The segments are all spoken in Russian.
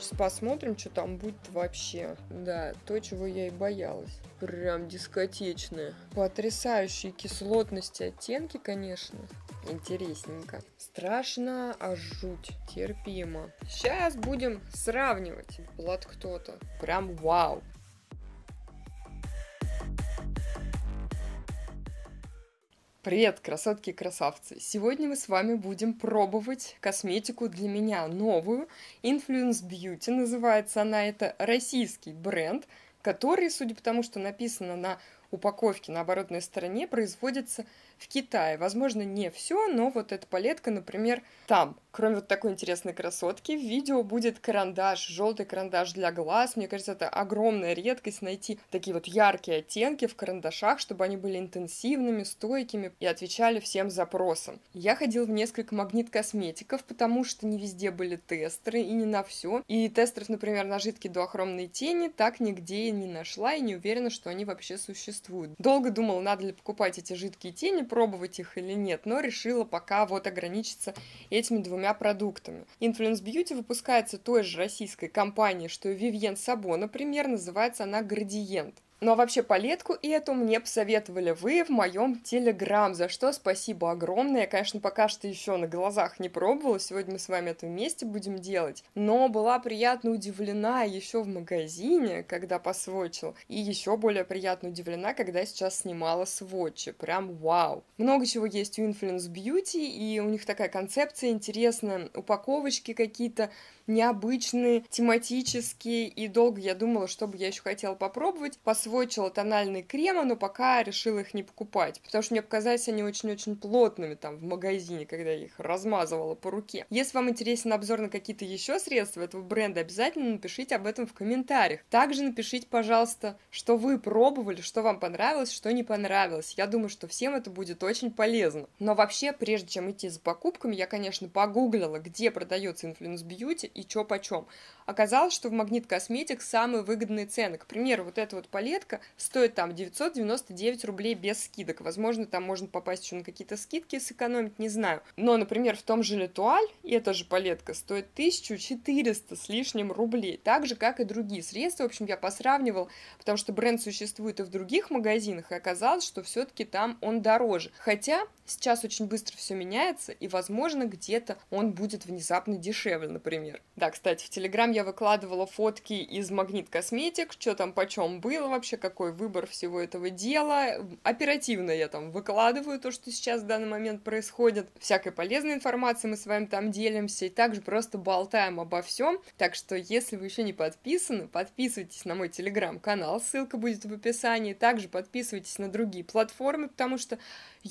Сейчас посмотрим, что там будет вообще. Да, то, чего я и боялась. Прям дискотечная. Потрясающие кислотности оттенки, конечно. Интересненько. Страшно, а жуть. Терпимо. Сейчас будем сравнивать. Плат кто-то. Прям вау. Привет, красотки и красавцы! Сегодня мы с вами будем пробовать косметику для меня новую. Influence Beauty называется она. Это российский бренд, который, судя по тому, что написано на упаковке на оборотной стороне, производится в Китае. Возможно, не все, но вот эта палетка, например, там. Кроме вот такой интересной красотки, в видео будет карандаш, желтый карандаш для глаз. Мне кажется, это огромная редкость найти такие вот яркие оттенки в карандашах, чтобы они были интенсивными, стойкими и отвечали всем запросам. Я ходил в несколько магнит-косметиков, потому что не везде были тестеры и не на все. И тестеров, например, на жидкие дуохромные тени так нигде и не нашла и не уверена, что они вообще существуют. Долго думала, надо ли покупать эти жидкие тени, пробовать их или нет, но решила пока вот ограничиться этими двумя продуктами. Influence Beauty выпускается той же российской компанией, что и Vivienne Sabo, например, называется она «Градиент». Ну а вообще палетку и эту мне посоветовали вы в моем телеграм, за что спасибо огромное. Я, конечно, пока что еще на глазах не пробовала, сегодня мы с вами это вместе будем делать, но была приятно удивлена еще в магазине, когда посвочил, и еще более приятно удивлена, когда сейчас снимала сводчи, прям вау. Много чего есть у Influence Beauty, и у них такая концепция интересная, упаковочки какие-то, необычные, тематические и долго я думала, что бы я еще хотела попробовать. Посвойчила тональные кремы, но пока решила их не покупать, потому что мне показались они очень-очень плотными там в магазине, когда я их размазывала по руке. Если вам интересен обзор на какие-то еще средства этого бренда, обязательно напишите об этом в комментариях. Также напишите, пожалуйста, что вы пробовали, что вам понравилось, что не понравилось. Я думаю, что всем это будет очень полезно. Но вообще, прежде чем идти за покупками, я, конечно, погуглила, где продается Influence Beauty, и чё почем оказалось, что в Магнит Косметик самые выгодные цены. К примеру, вот эта вот палетка стоит там 999 рублей без скидок. Возможно, там можно попасть еще на какие-то скидки, сэкономить, не знаю. Но, например, в том же Летуаль эта же палетка стоит 1400 с лишним рублей. Так же, как и другие средства. В общем, я посравнивал, потому что бренд существует и в других магазинах, и оказалось, что все-таки там он дороже. Хотя сейчас очень быстро все меняется, и, возможно, где-то он будет внезапно дешевле, например. Да, кстати, в Телеграм я я выкладывала фотки из Магнит Косметик, что там почем было вообще, какой выбор всего этого дела. Оперативно я там выкладываю то, что сейчас в данный момент происходит. Всякой полезной информации мы с вами там делимся и также просто болтаем обо всем. Так что, если вы еще не подписаны, подписывайтесь на мой телеграм-канал, ссылка будет в описании. Также подписывайтесь на другие платформы, потому что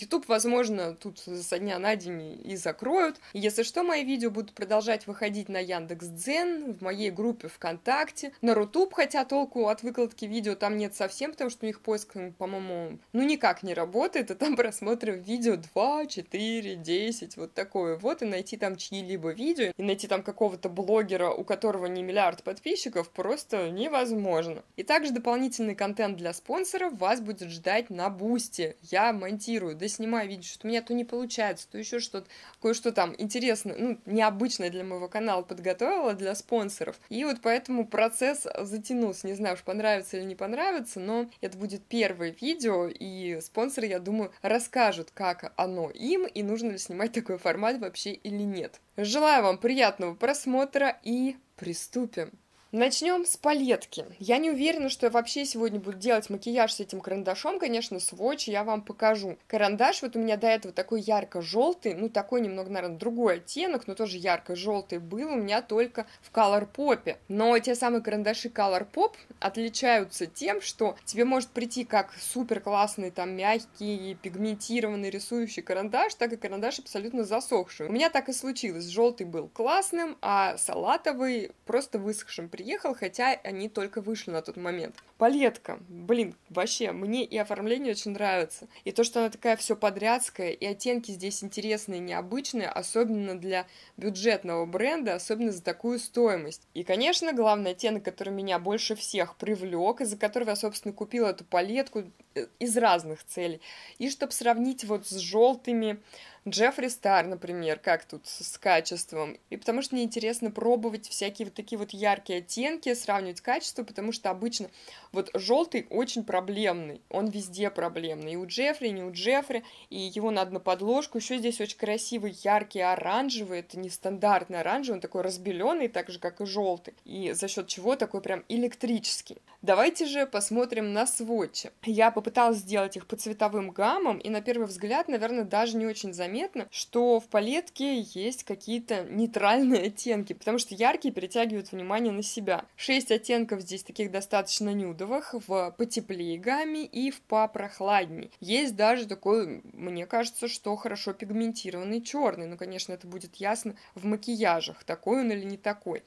YouTube, возможно, тут со дня на день и закроют. Если что, мои видео будут продолжать выходить на Яндекс Дзен, в моей группе ВКонтакте, на Рутуб, хотя толку от выкладки видео там нет совсем, потому что у них поиск, по-моему, ну никак не работает, а там просмотры видео 2, 4, 10, вот такое вот, и найти там чьи-либо видео, и найти там какого-то блогера, у которого не миллиард подписчиков, просто невозможно. И также дополнительный контент для спонсоров вас будет ждать на Бусте. Я монтирую до себя снимаю, видишь, что у меня то не получается, то еще что-то, кое-что там интересное, ну, необычное для моего канала подготовила для спонсоров. И вот поэтому процесс а, затянулся. Не знаю, уж понравится или не понравится, но это будет первое видео, и спонсоры, я думаю, расскажут, как оно им, и нужно ли снимать такой формат вообще или нет. Желаю вам приятного просмотра и приступим! Начнем с палетки. Я не уверена, что я вообще сегодня буду делать макияж с этим карандашом. Конечно, сводч я вам покажу. Карандаш вот у меня до этого такой ярко-желтый, ну такой немного, наверное, другой оттенок, но тоже ярко-желтый был у меня только в Color Pop. Но те самые карандаши Color Pop отличаются тем, что тебе может прийти как супер классный там мягкий, пигментированный рисующий карандаш, так и карандаш абсолютно засохший. У меня так и случилось. Желтый был классным, а салатовый просто высохшим при поехал, хотя они только вышли на тот момент. Палетка, блин, вообще, мне и оформление очень нравится. И то, что она такая все подрядская, и оттенки здесь интересные, необычные, особенно для бюджетного бренда, особенно за такую стоимость. И, конечно, главный оттенок, который меня больше всех привлек, из-за которого я, собственно, купила эту палетку э, из разных целей. И чтобы сравнить вот с желтыми, Джеффри Стар, например, как тут с качеством. И потому что мне интересно пробовать всякие вот такие вот яркие оттенки, сравнивать качество, потому что обычно вот желтый очень проблемный, он везде проблемный. И у Джеффри, и не у Джеффри, и его надо на подложку. Еще здесь очень красивый яркий оранжевый, это нестандартный оранжевый, он такой разбеленный, так же, как и желтый. И за счет чего такой прям электрический. Давайте же посмотрим на сводчи. Я попыталась сделать их по цветовым гаммам, и на первый взгляд, наверное, даже не очень заметно заметно, что в палетке есть какие-то нейтральные оттенки, потому что яркие перетягивают внимание на себя. Шесть оттенков здесь таких достаточно нюдовых, в потеплее гамме и в попрохладней. Есть даже такой, мне кажется, что хорошо пигментированный черный, но, конечно, это будет ясно в макияжах, такой он или не такой.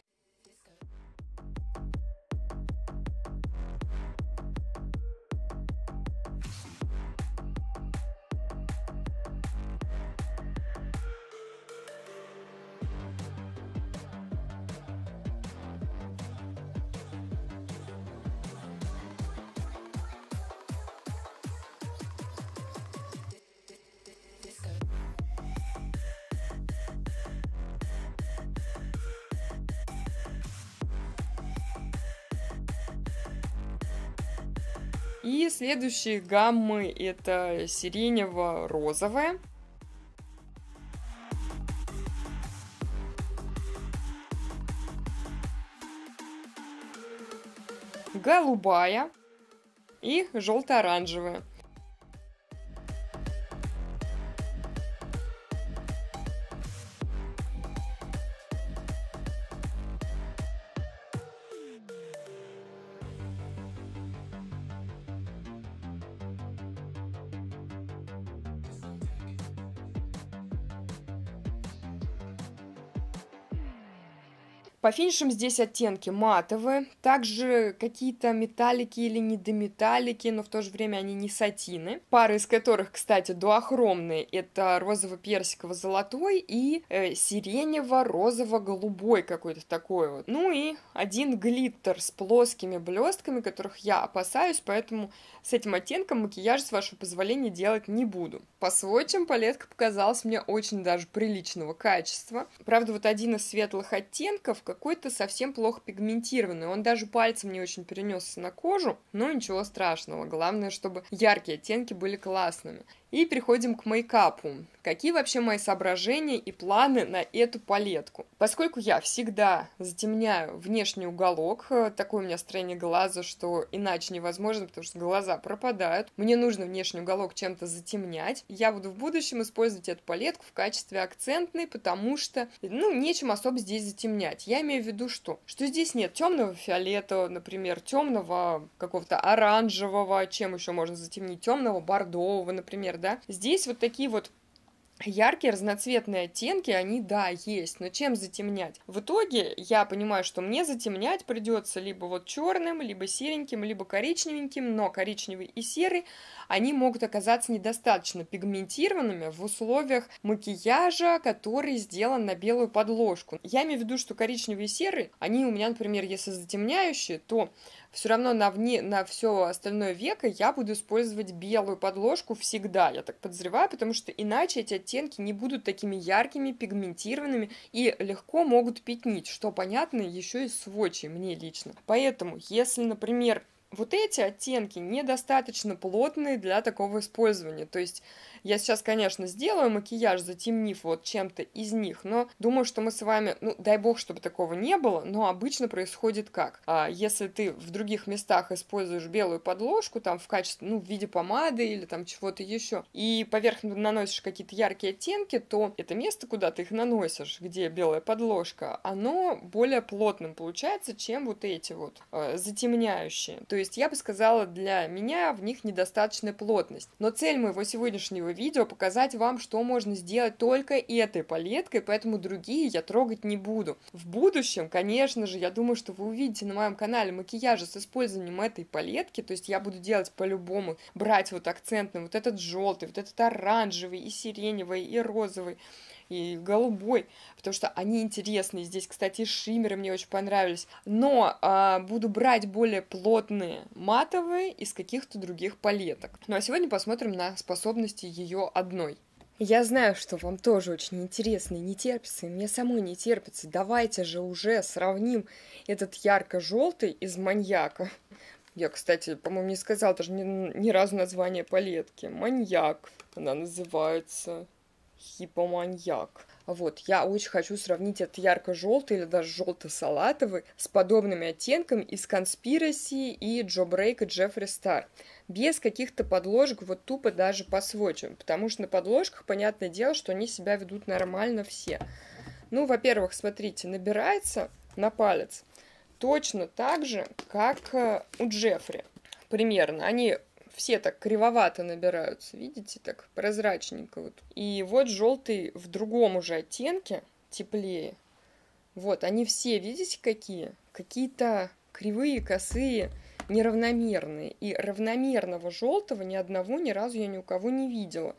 И следующие гаммы это сиренево-розовая, голубая и желто-оранжевая. По финишам здесь оттенки матовые, также какие-то металлики или недометаллики, но в то же время они не сатины. Пары из которых, кстати, дуохромные, это розово-персиково-золотой и э, сиренево-розово-голубой какой-то такой вот. Ну и один глиттер с плоскими блестками, которых я опасаюсь, поэтому с этим оттенком макияж, с вашего позволения, делать не буду. По сводчам палетка показалась мне очень даже приличного качества. Правда, вот один из светлых оттенков, как какой-то совсем плохо пигментированный. Он даже пальцем не очень перенесся на кожу, но ничего страшного. Главное, чтобы яркие оттенки были классными. И переходим к мейкапу. Какие вообще мои соображения и планы на эту палетку? Поскольку я всегда затемняю внешний уголок, э, такое у меня строение глаза, что иначе невозможно, потому что глаза пропадают, мне нужно внешний уголок чем-то затемнять. Я буду в будущем использовать эту палетку в качестве акцентной, потому что, ну, нечем особо здесь затемнять. Я имею в виду что? Что здесь нет темного фиолета, например, темного какого-то оранжевого, чем еще можно затемнить, темного бордового, например, да. Здесь вот такие вот Яркие разноцветные оттенки, они, да, есть, но чем затемнять? В итоге я понимаю, что мне затемнять придется либо вот черным, либо сереньким, либо коричневеньким, но коричневый и серый, они могут оказаться недостаточно пигментированными в условиях макияжа, который сделан на белую подложку. Я имею в виду, что коричневый и серый, они у меня, например, если затемняющие, то все равно на, вне, на все остальное веко я буду использовать белую подложку всегда, я так подозреваю, потому что иначе эти оттенки не будут такими яркими, пигментированными и легко могут пятнить, что понятно еще и сводчи мне лично. Поэтому, если, например, вот эти оттенки недостаточно плотные для такого использования. То есть я сейчас, конечно, сделаю макияж, затемнив вот чем-то из них, но думаю, что мы с вами, ну, дай бог, чтобы такого не было, но обычно происходит как? А, если ты в других местах используешь белую подложку, там, в качестве, ну, в виде помады или там чего-то еще, и поверх наносишь какие-то яркие оттенки, то это место, куда ты их наносишь, где белая подложка, оно более плотным получается, чем вот эти вот э, затемняющие. То есть я бы сказала, для меня в них недостаточная плотность. Но цель моего сегодняшнего этого видео показать вам, что можно сделать только этой палеткой, поэтому другие я трогать не буду. В будущем, конечно же, я думаю, что вы увидите на моем канале макияжи с использованием этой палетки, то есть я буду делать по-любому, брать вот акцентный, вот этот желтый, вот этот оранжевый и сиреневый и розовый, и голубой, потому что они интересные. Здесь, кстати, шиммеры мне очень понравились. Но э, буду брать более плотные матовые из каких-то других палеток. Ну а сегодня посмотрим на способности ее одной. Я знаю, что вам тоже очень интересно и не терпится, и мне самой не терпится. Давайте же уже сравним этот ярко-желтый из маньяка. Я, кстати, по-моему, не сказала даже ни, ни разу название палетки. Маньяк она называется хипоманьяк. Вот, я очень хочу сравнить этот ярко-желтый или даже желто-салатовый с подобными оттенками из Конспираси и Джо Брейк и Джеффри Стар. Без каких-то подложек, вот тупо даже по сводчам. Потому что на подложках, понятное дело, что они себя ведут нормально все. Ну, во-первых, смотрите, набирается на палец точно так же, как э, у Джеффри. Примерно. Они все так кривовато набираются, видите, так прозрачненько. Вот. И вот желтый в другом уже оттенке, теплее. Вот, они все, видите, какие? Какие-то кривые, косые, неравномерные. И равномерного желтого ни одного ни разу я ни у кого не видела.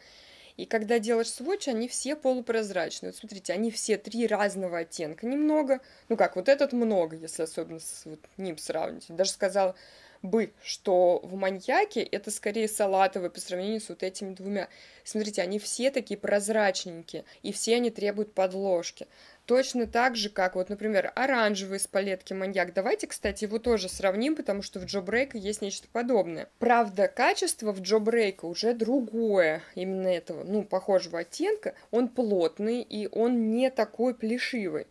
И когда делаешь сводч, они все полупрозрачные. Вот смотрите, они все три разного оттенка немного. Ну как, вот этот много, если особенно с вот, ним сравнить. Даже сказала, бы, что в «Маньяке» это скорее салатовый по сравнению с вот этими двумя. Смотрите, они все такие прозрачненькие, и все они требуют подложки. Точно так же, как вот, например, оранжевый с палетки маньяк. Давайте, кстати, его тоже сравним, потому что в Джо Брейка есть нечто подобное. Правда, качество в Джо Брейка уже другое, именно этого, ну, похожего оттенка. Он плотный и он не такой плешивый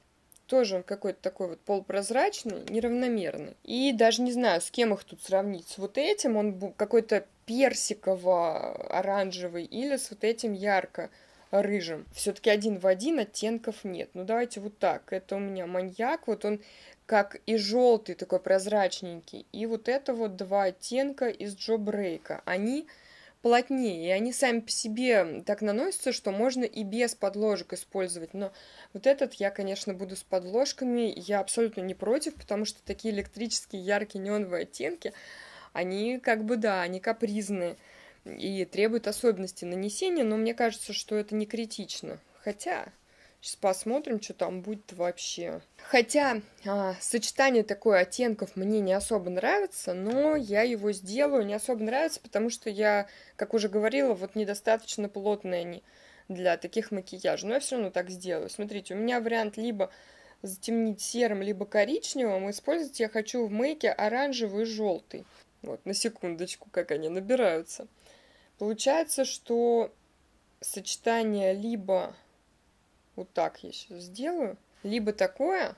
тоже он какой-то такой вот полупрозрачный, неравномерный. И даже не знаю, с кем их тут сравнить. С вот этим он какой-то персиково-оранжевый или с вот этим ярко рыжим. Все-таки один в один оттенков нет. Ну давайте вот так. Это у меня маньяк. Вот он как и желтый такой прозрачненький. И вот это вот два оттенка из Джо Брейка. Они плотнее, и они сами по себе так наносятся, что можно и без подложек использовать. Но вот этот я, конечно, буду с подложками, я абсолютно не против, потому что такие электрические яркие неоновые оттенки, они как бы, да, они капризные и требуют особенности нанесения, но мне кажется, что это не критично. Хотя, Сейчас посмотрим, что там будет вообще. Хотя а, сочетание такой оттенков мне не особо нравится, но я его сделаю. Не особо нравится, потому что я, как уже говорила, вот недостаточно плотные они для таких макияжей. Но я все равно так сделаю. Смотрите, у меня вариант либо затемнить серым, либо коричневым. Использовать я хочу в мейке оранжевый и желтый. Вот, на секундочку, как они набираются. Получается, что сочетание либо вот так я сейчас сделаю. Либо такое,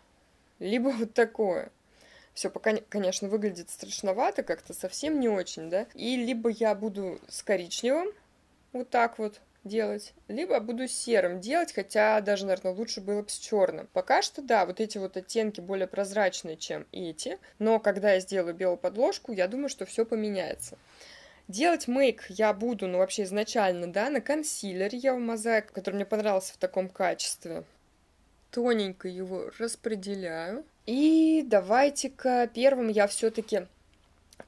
либо вот такое. Все пока, конечно, выглядит страшновато, как-то совсем не очень, да. И либо я буду с коричневым вот так вот делать, либо буду серым делать, хотя даже, наверное, лучше было бы с черным. Пока что, да, вот эти вот оттенки более прозрачные, чем эти, но когда я сделаю белую подложку, я думаю, что все поменяется. Делать мейк я буду, ну вообще изначально, да, на консилере я в мозаик, который мне понравился в таком качестве. Тоненько его распределяю. И давайте-ка первым я все-таки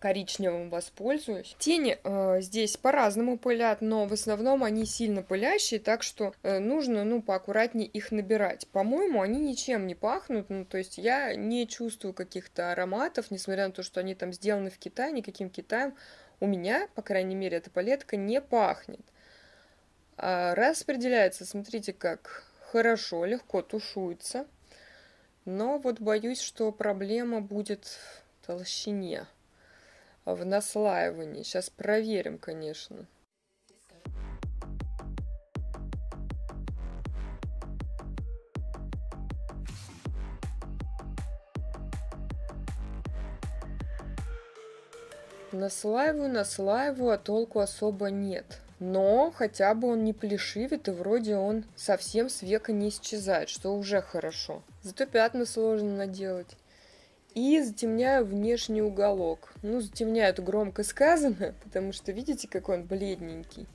коричневым воспользуюсь. Тени э, здесь по-разному пылят, но в основном они сильно пылящие, так что э, нужно, ну, поаккуратнее их набирать. По-моему, они ничем не пахнут, ну, то есть я не чувствую каких-то ароматов, несмотря на то, что они там сделаны в Китае, никаким Китаем у меня, по крайней мере, эта палетка не пахнет. А распределяется, смотрите, как хорошо, легко тушуется. Но вот боюсь, что проблема будет в толщине, в наслаивании. Сейчас проверим, конечно. Наслаиваю, наслаиваю, а толку особо нет. Но хотя бы он не плешивит, и вроде он совсем с века не исчезает, что уже хорошо. Зато пятна сложно наделать. И затемняю внешний уголок. Ну, затемняю это громко сказано, потому что видите, какой он бледненький.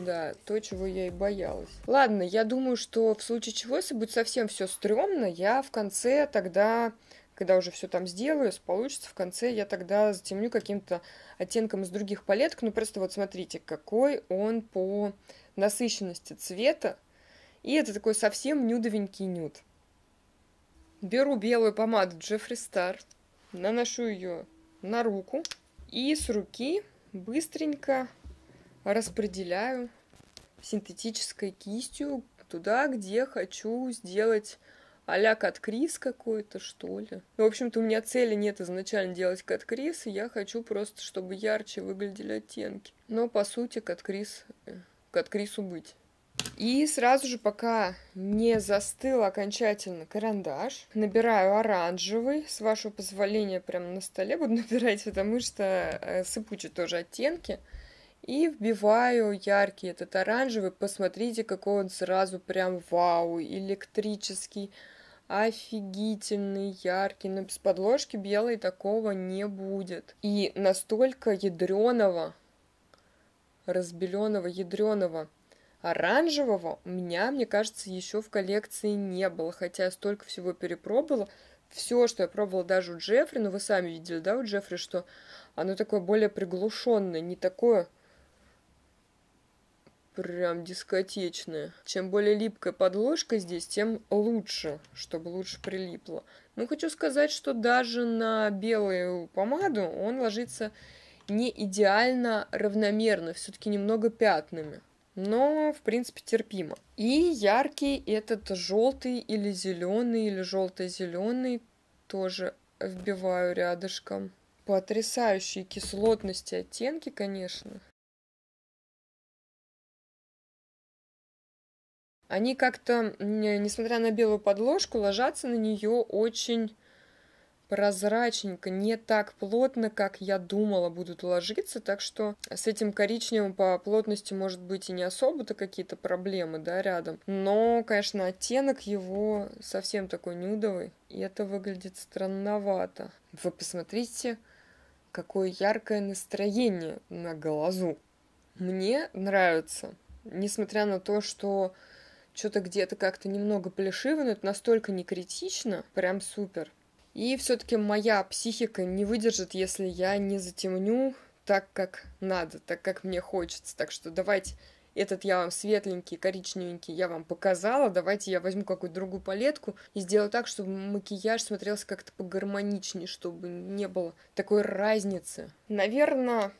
да, то, чего я и боялась. Ладно, я думаю, что в случае чего, если будет совсем все стрёмно, я в конце тогда когда уже все там сделаю, если получится, в конце я тогда затемню каким-то оттенком из других палеток. Ну, просто вот смотрите, какой он по насыщенности цвета. И это такой совсем нюдовенький нюд. Беру белую помаду Джеффри Стар, наношу ее на руку и с руки быстренько распределяю синтетической кистью туда, где хочу сделать а-ля каткрис какой-то, что ли. Ну, в общем-то, у меня цели нет изначально делать каткрис, я хочу просто, чтобы ярче выглядели оттенки. Но, по сути, каткрис, э, каткрису быть. И сразу же, пока не застыл окончательно карандаш, набираю оранжевый. С вашего позволения, прямо на столе буду набирать, потому что э, сыпучие тоже оттенки. И вбиваю яркий этот оранжевый. Посмотрите, какой он сразу прям вау, электрический, офигительный, яркий. Но без подложки белой такого не будет. И настолько ядреного, разбеленного, ядреного оранжевого у меня, мне кажется, еще в коллекции не было. Хотя я столько всего перепробовала все, что я пробовала даже у Джеффри, ну вы сами видели, да, у Джеффри, что оно такое более приглушенное, не такое прям дискотечная. Чем более липкая подложка здесь, тем лучше, чтобы лучше прилипло. Но ну, хочу сказать, что даже на белую помаду он ложится не идеально равномерно, все-таки немного пятнами. Но, в принципе, терпимо. И яркий этот желтый или зеленый, или желто-зеленый тоже вбиваю рядышком. Потрясающие кислотности оттенки, конечно. они как-то, э, несмотря на белую подложку, ложатся на нее очень прозрачненько, не так плотно, как я думала будут ложиться, так что с этим коричневым по плотности может быть и не особо-то какие-то проблемы, да, рядом. Но, конечно, оттенок его совсем такой нюдовый, и это выглядит странновато. Вы посмотрите, какое яркое настроение на глазу. Мне нравится, несмотря на то, что что-то где-то как-то немного плешиво, но это настолько не критично, прям супер. И все-таки моя психика не выдержит, если я не затемню так, как надо, так, как мне хочется. Так что давайте этот я вам светленький, коричневенький, я вам показала, давайте я возьму какую-то другую палетку и сделаю так, чтобы макияж смотрелся как-то погармоничнее, чтобы не было такой разницы. Наверное,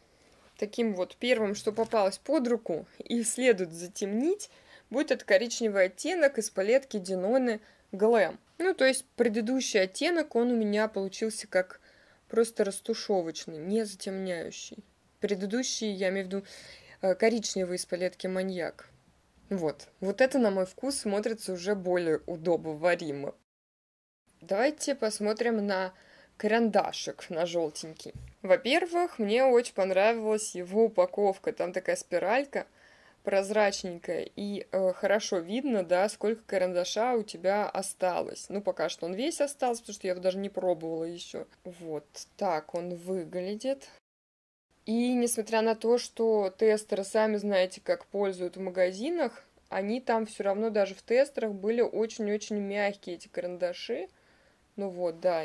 таким вот первым, что попалось под руку, и следует затемнить, Будет это коричневый оттенок из палетки Danone Glam. Ну, то есть предыдущий оттенок, он у меня получился как просто растушевочный, не затемняющий. Предыдущий, я имею в виду э, коричневый из палетки Маньяк. Вот. Вот это, на мой вкус, смотрится уже более удобоваримо. Давайте посмотрим на карандашик на желтенький. Во-первых, мне очень понравилась его упаковка. Там такая спиралька – прозрачненькая и э, хорошо видно, да, сколько карандаша у тебя осталось. Ну, пока что он весь остался, потому что я его даже не пробовала еще. Вот так он выглядит. И несмотря на то, что тестеры сами знаете, как пользуют в магазинах, они там все равно даже в тестерах были очень-очень мягкие эти карандаши. Ну вот, да,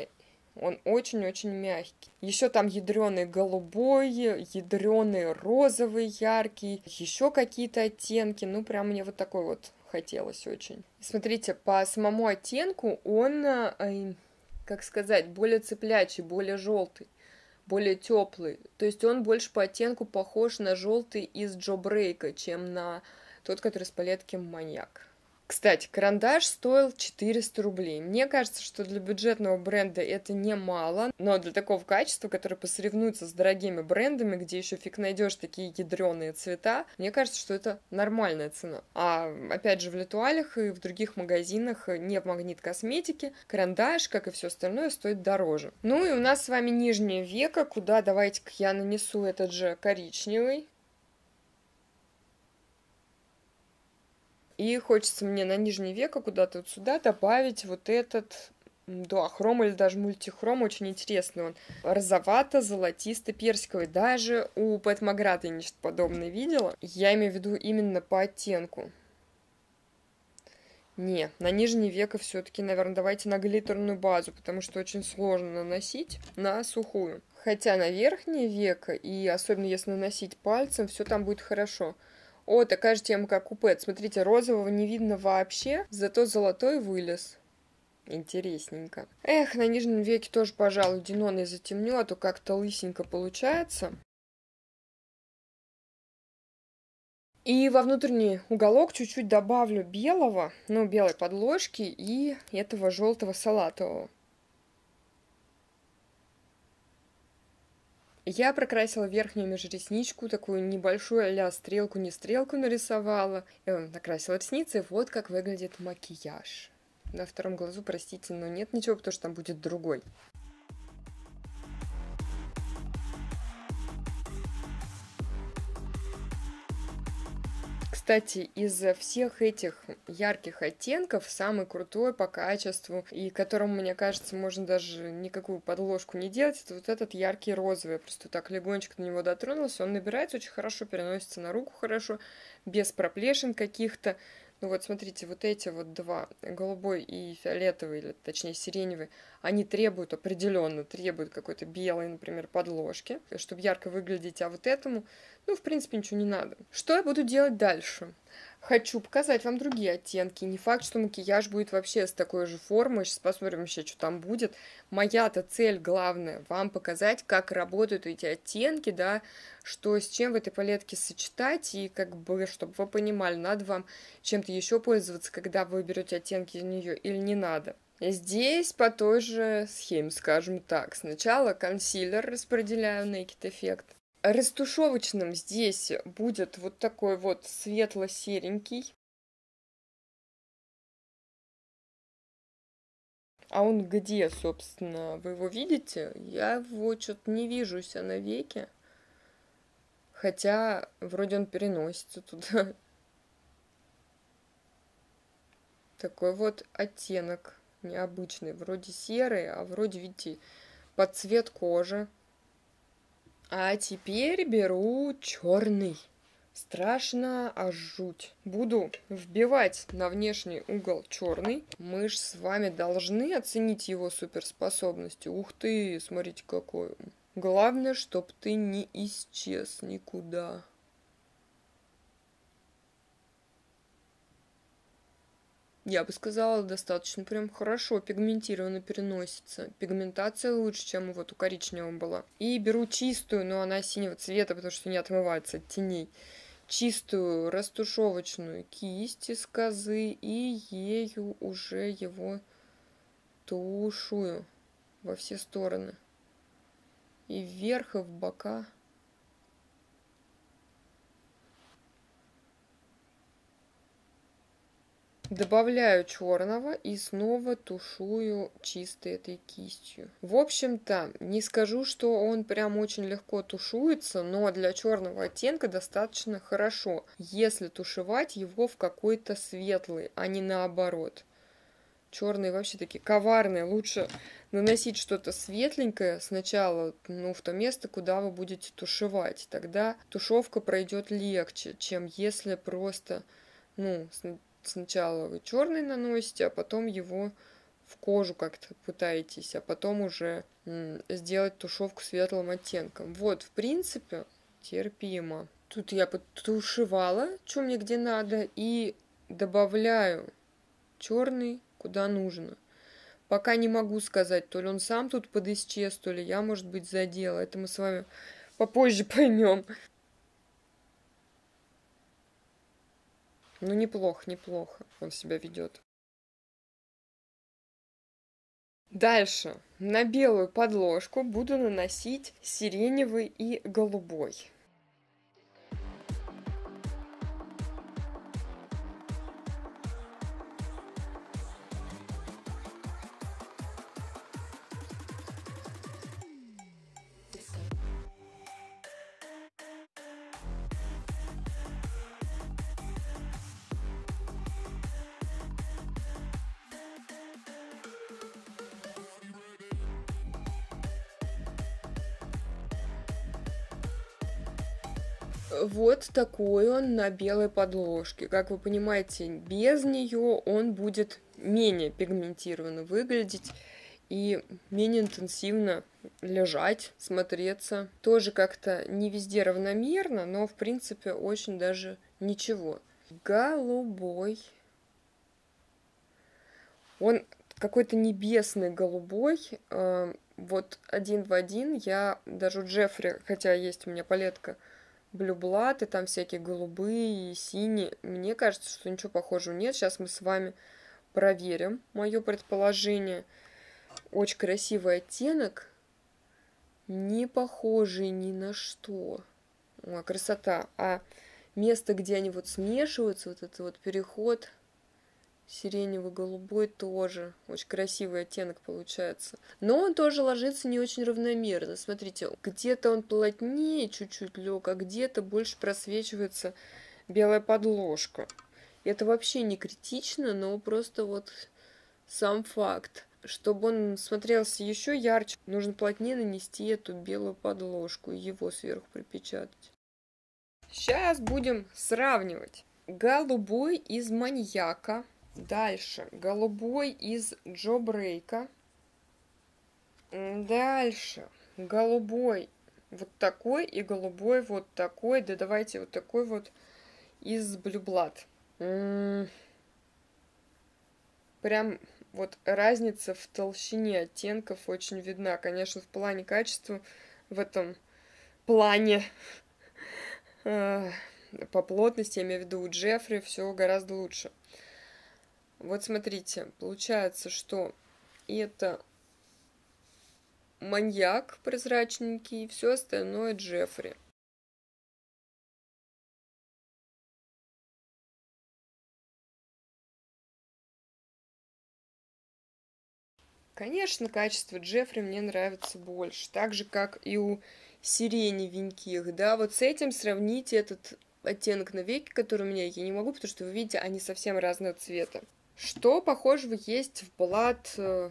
он очень-очень мягкий. Еще там ядреный голубой, ядреный розовый яркий, еще какие-то оттенки. Ну, прям мне вот такой вот хотелось очень. Смотрите, по самому оттенку он, как сказать, более цеплячий, более желтый более теплый. То есть он больше по оттенку похож на желтый из Джо Брейка, чем на тот, который с палетки маньяк. Кстати, карандаш стоил 400 рублей. Мне кажется, что для бюджетного бренда это немало, но для такого качества, которое посоревнуется с дорогими брендами, где еще фиг найдешь такие ядреные цвета, мне кажется, что это нормальная цена. А опять же, в Литуалях и в других магазинах, не в магнит косметики, карандаш, как и все остальное, стоит дороже. Ну и у нас с вами нижнее века, куда давайте-ка я нанесу этот же коричневый И хочется мне на нижнее веко куда-то вот сюда добавить вот этот дуохром или даже мультихром, очень интересный он. Розовато-золотисто-персиковый. Даже у Пэт Маграта я нечто подобное видела. Я имею в виду именно по оттенку. Не, на нижнее веко все-таки, наверное, давайте на глиттерную базу, потому что очень сложно наносить на сухую. Хотя на верхнее веко, и особенно если наносить пальцем, все там будет хорошо. О, такая же тема, как у Пэт. Смотрите, розового не видно вообще, зато золотой вылез. Интересненько. Эх, на нижнем веке тоже, пожалуй, Диноны затемню, а то как-то лысенько получается. И во внутренний уголок чуть-чуть добавлю белого, ну, белой подложки и этого желтого салатового. Я прокрасила верхнюю межресничку, такую небольшую а стрелку, не стрелку нарисовала. Накрасила ресницы, вот как выглядит макияж. На втором глазу, простите, но нет ничего, потому что там будет другой. Кстати, из всех этих ярких оттенков самый крутой по качеству, и которому, мне кажется, можно даже никакую подложку не делать, это вот этот яркий розовый. Просто так легонечко на него дотронулся, он набирается очень хорошо, переносится на руку хорошо, без проплешин каких-то. Ну вот смотрите, вот эти вот два, голубой и фиолетовый, или точнее сиреневый, они требуют определенно, требуют какой-то белой, например, подложки, чтобы ярко выглядеть, а вот этому, ну, в принципе, ничего не надо. Что я буду делать дальше? Хочу показать вам другие оттенки. Не факт, что макияж будет вообще с такой же формой. Сейчас посмотрим еще, что там будет. Моя-то цель главная вам показать, как работают эти оттенки, да, что с чем в этой палетке сочетать, и как бы, чтобы вы понимали, надо вам чем-то еще пользоваться, когда вы берете оттенки из нее или не надо. Здесь по той же схеме, скажем так. Сначала консилер распределяю Naked эффект. Растушевочным здесь будет вот такой вот светло-серенький. А он где, собственно, вы его видите? Я его что-то не вижу себя на веке. Хотя вроде он переносится туда. Такой вот оттенок необычный. Вроде серый, а вроде, видите, под цвет кожи. А теперь беру черный. Страшно, аж жуть. Буду вбивать на внешний угол черный. Мы ж с вами должны оценить его суперспособности. Ух ты, смотрите какой. Главное, чтоб ты не исчез никуда. я бы сказала, достаточно прям хорошо пигментированно переносится. Пигментация лучше, чем вот у коричневого была. И беру чистую, но она синего цвета, потому что не отмывается от теней. Чистую растушевочную кисть из козы и ею уже его тушую во все стороны. И вверх, и в бока. Добавляю черного и снова тушую чистой этой кистью. В общем-то, не скажу, что он прям очень легко тушуется, но для черного оттенка достаточно хорошо, если тушевать его в какой-то светлый, а не наоборот. Черные вообще такие коварные. Лучше наносить что-то светленькое сначала, ну, в то место, куда вы будете тушевать. Тогда тушевка пройдет легче, чем если просто ну, сначала вы черный наносите, а потом его в кожу как-то пытаетесь, а потом уже сделать тушевку светлым оттенком. Вот, в принципе, терпимо. Тут я потушевала, что мне где надо, и добавляю черный куда нужно. Пока не могу сказать, то ли он сам тут подисчез, то ли я, может быть, задела. Это мы с вами попозже поймем. Ну, неплохо, неплохо он себя ведет. Дальше на белую подложку буду наносить сиреневый и голубой. Вот такой он на белой подложке. Как вы понимаете, без нее он будет менее пигментированно выглядеть и менее интенсивно лежать, смотреться. Тоже как-то не везде равномерно, но в принципе очень даже ничего. Голубой. Он какой-то небесный голубой. Э, вот один в один я даже у Джеффри, хотя есть у меня палетка блюблаты, там всякие голубые, синие. Мне кажется, что ничего похожего нет. Сейчас мы с вами проверим мое предположение. Очень красивый оттенок, не похожий ни на что. О, красота. А место, где они вот смешиваются, вот этот вот переход – Сиренево-голубой тоже. Очень красивый оттенок получается. Но он тоже ложится не очень равномерно. Смотрите, где-то он плотнее чуть-чуть лег, а где-то больше просвечивается белая подложка. Это вообще не критично, но просто вот сам факт. Чтобы он смотрелся еще ярче, нужно плотнее нанести эту белую подложку и его сверху припечатать. Сейчас будем сравнивать. Голубой из маньяка – Дальше. Голубой из Джо Брейка. Дальше. Голубой вот такой и голубой вот такой. Да давайте вот такой вот из Блюблад. Прям вот разница в толщине оттенков очень видна. Конечно, в плане качества в этом плане а, по плотности, я имею в виду у Джеффри, все гораздо лучше. Вот смотрите, получается, что это маньяк прозрачненький и все остальное Джеффри. Конечно, качество Джеффри мне нравится больше, так же, как и у сиреневеньких, да, вот с этим сравните этот оттенок на веке, который у меня, я не могу, потому что вы видите, они совсем разного цвета. Что похожего есть в Блад... Э,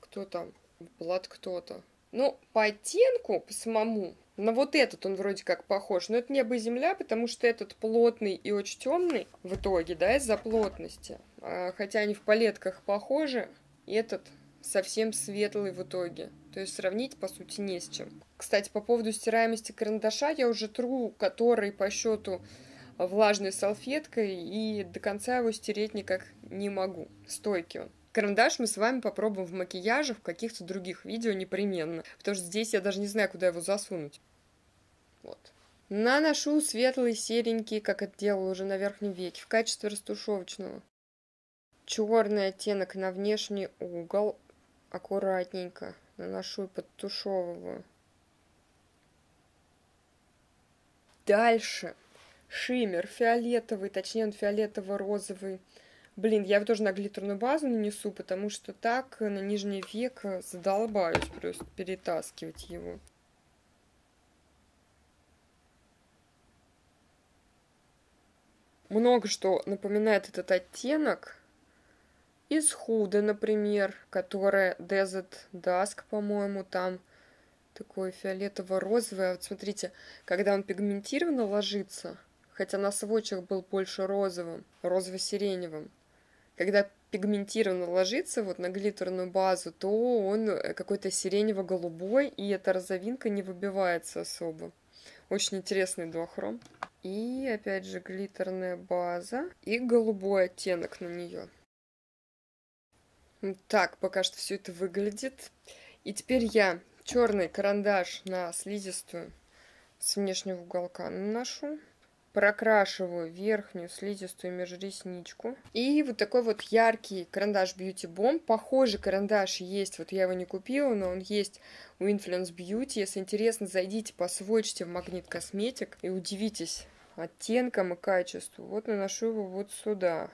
кто там? Блад кто-то. Ну, по оттенку, по самому, на вот этот он вроде как похож, но это небо и земля, потому что этот плотный и очень темный в итоге, да, из-за плотности. А, хотя они в палетках похожи, этот совсем светлый в итоге. То есть сравнить, по сути, не с чем. Кстати, по поводу стираемости карандаша, я уже тру, который по счету влажной салфеткой и до конца его стереть никак не могу. Стойкий он. Карандаш мы с вами попробуем в макияже, в каких-то других видео непременно, потому что здесь я даже не знаю, куда его засунуть. Вот. Наношу светлый серенький, как это делаю уже на верхнем веке, в качестве растушевочного. Черный оттенок на внешний угол. Аккуратненько наношу и подтушевываю. Дальше шиммер фиолетовый, точнее он фиолетово-розовый. Блин, я его тоже на глиттерную базу нанесу, потому что так на нижний век задолбаюсь просто перетаскивать его. Много что напоминает этот оттенок. Из Худа, например, которая Desert Dusk, по-моему, там такой фиолетово-розовый. А вот смотрите, когда он пигментированно ложится, хотя на сводчах был больше розовым, розово-сиреневым. Когда пигментированно ложится вот на глиттерную базу, то он э, какой-то сиренево-голубой, и эта розовинка не выбивается особо. Очень интересный дуохром. И опять же глиттерная база и голубой оттенок на нее. Так пока что все это выглядит. И теперь я черный карандаш на слизистую с внешнего уголка наношу прокрашиваю верхнюю слизистую межресничку. И вот такой вот яркий карандаш Beauty Bomb. Похожий карандаш есть, вот я его не купила, но он есть у Influence Beauty. Если интересно, зайдите, посвочите в Магнит Косметик и удивитесь оттенком и качеству. Вот наношу его вот сюда.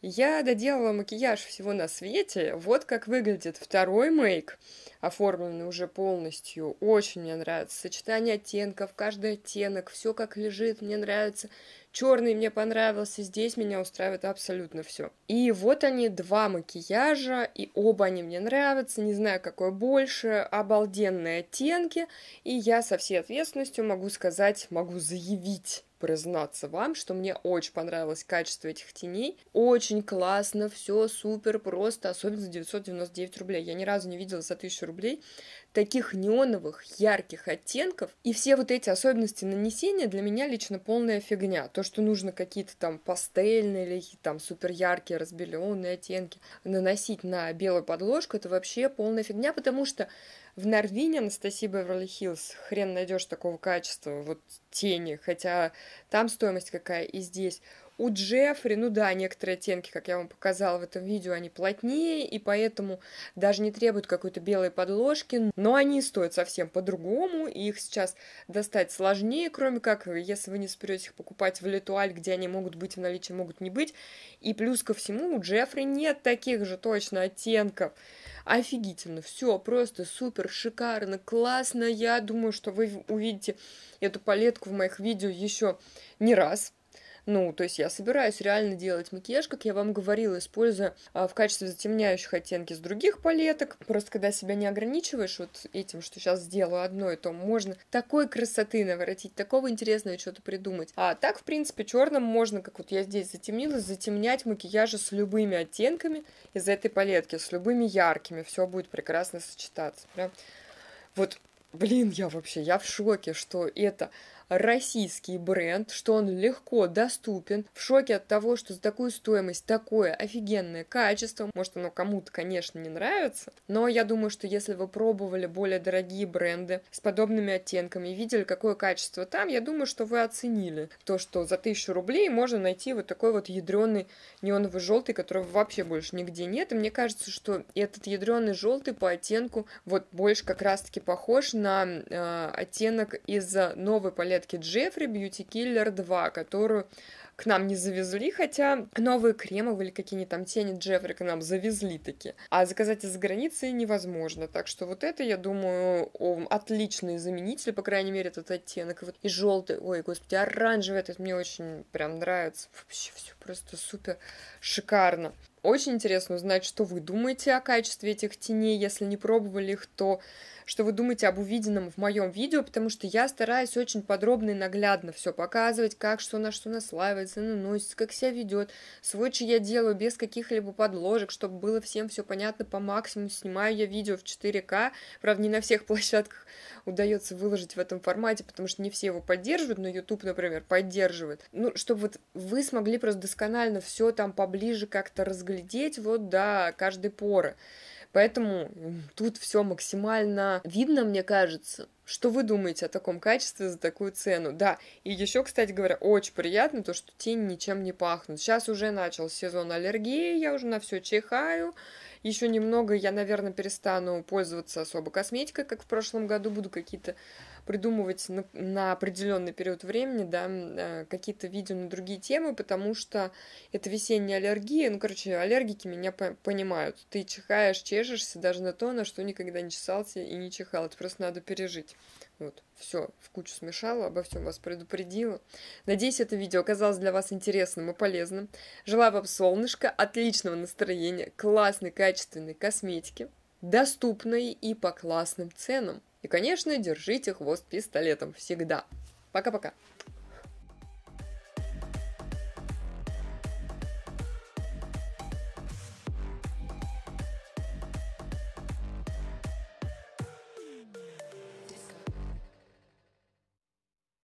Я доделала макияж всего на свете. Вот как выглядит второй мейк, оформленный уже полностью. Очень мне нравится сочетание оттенков, каждый оттенок, все как лежит, мне нравится. Черный мне понравился, здесь меня устраивает абсолютно все. И вот они, два макияжа, и оба они мне нравятся, не знаю, какой больше, обалденные оттенки, и я со всей ответственностью могу сказать, могу заявить, признаться вам, что мне очень понравилось качество этих теней. Очень классно, все супер просто, особенно за 999 рублей. Я ни разу не видела за 1000 рублей таких неоновых, ярких оттенков. И все вот эти особенности нанесения для меня лично полная фигня. То, что нужно какие-то там пастельные или там супер яркие разбеленные оттенки наносить на белую подложку, это вообще полная фигня, потому что в Норвине Анастасии Беверли-Хиллз хрен найдешь такого качества, вот тени, хотя там стоимость какая и здесь. У Джеффри, ну да, некоторые оттенки, как я вам показала в этом видео, они плотнее, и поэтому даже не требуют какой-то белой подложки, но они стоят совсем по-другому, и их сейчас достать сложнее, кроме как, если вы не спрете их покупать в Литуаль, где они могут быть в наличии, могут не быть. И плюс ко всему, у Джеффри нет таких же точно оттенков, офигительно, все просто супер, шикарно, классно. Я думаю, что вы увидите эту палетку в моих видео еще не раз. Ну, то есть я собираюсь реально делать макияж, как я вам говорила, используя а, в качестве затемняющих оттенки с других палеток. Просто когда себя не ограничиваешь вот этим, что сейчас сделаю одно и то, можно такой красоты наворотить, такого интересного что-то придумать. А так, в принципе, черным можно, как вот я здесь затемнила, затемнять макияжи с любыми оттенками из этой палетки, с любыми яркими. Все будет прекрасно сочетаться. Прям вот Блин, я вообще, я в шоке, что это российский бренд, что он легко доступен, в шоке от того, что за такую стоимость такое офигенное качество, может оно кому-то, конечно, не нравится, но я думаю, что если вы пробовали более дорогие бренды с подобными оттенками, видели, какое качество там, я думаю, что вы оценили то, что за 1000 рублей можно найти вот такой вот ядреный неоновый желтый, которого вообще больше нигде нет, и мне кажется, что этот ядреный желтый по оттенку вот больше как раз-таки похож на э, оттенок из новой палеты таблетки Джеффри Бьюти Киллер 2, которую к нам не завезли, хотя новые кремы или какие-нибудь там тени Джеффри к нам завезли таки. А заказать из-за границы невозможно. Так что вот это, я думаю, отличный заменитель, по крайней мере, этот оттенок. Вот и желтый, ой, господи, оранжевый этот мне очень прям нравится. Вообще все просто супер шикарно. Очень интересно узнать, что вы думаете о качестве этих теней, если не пробовали их, то что вы думаете об увиденном в моем видео, потому что я стараюсь очень подробно и наглядно все показывать, как что на что наслаивается, наносится, как себя ведет. Сводчи я делаю без каких-либо подложек, чтобы было всем все понятно по максимуму. Снимаю я видео в 4К, правда, не на всех площадках удается выложить в этом формате, потому что не все его поддерживают, но YouTube, например, поддерживает. Ну, чтобы вот вы смогли просто досконально все там поближе как-то разглядеть доглядеть вот до каждой поры. Поэтому тут все максимально видно, мне кажется. Что вы думаете о таком качестве за такую цену? Да, и еще, кстати говоря, очень приятно то, что тени ничем не пахнут. Сейчас уже начал сезон аллергии, я уже на все чихаю, еще немного я, наверное, перестану пользоваться особо косметикой, как в прошлом году. Буду какие-то придумывать на, на определенный период времени, да, э, какие-то видео на другие темы, потому что это весенняя аллергия. Ну, короче, аллергики меня по- понимают. Ты чихаешь, чешешься даже на то, на что никогда не чесался и не чихал. Это просто надо пережить. Вот, все, в кучу смешала, обо всем вас предупредила. Надеюсь, это видео оказалось для вас интересным и полезным. Желаю вам солнышко, отличного настроения, классной качественной косметики, доступной и по классным ценам. И, конечно, держите хвост пистолетом всегда. Пока-пока.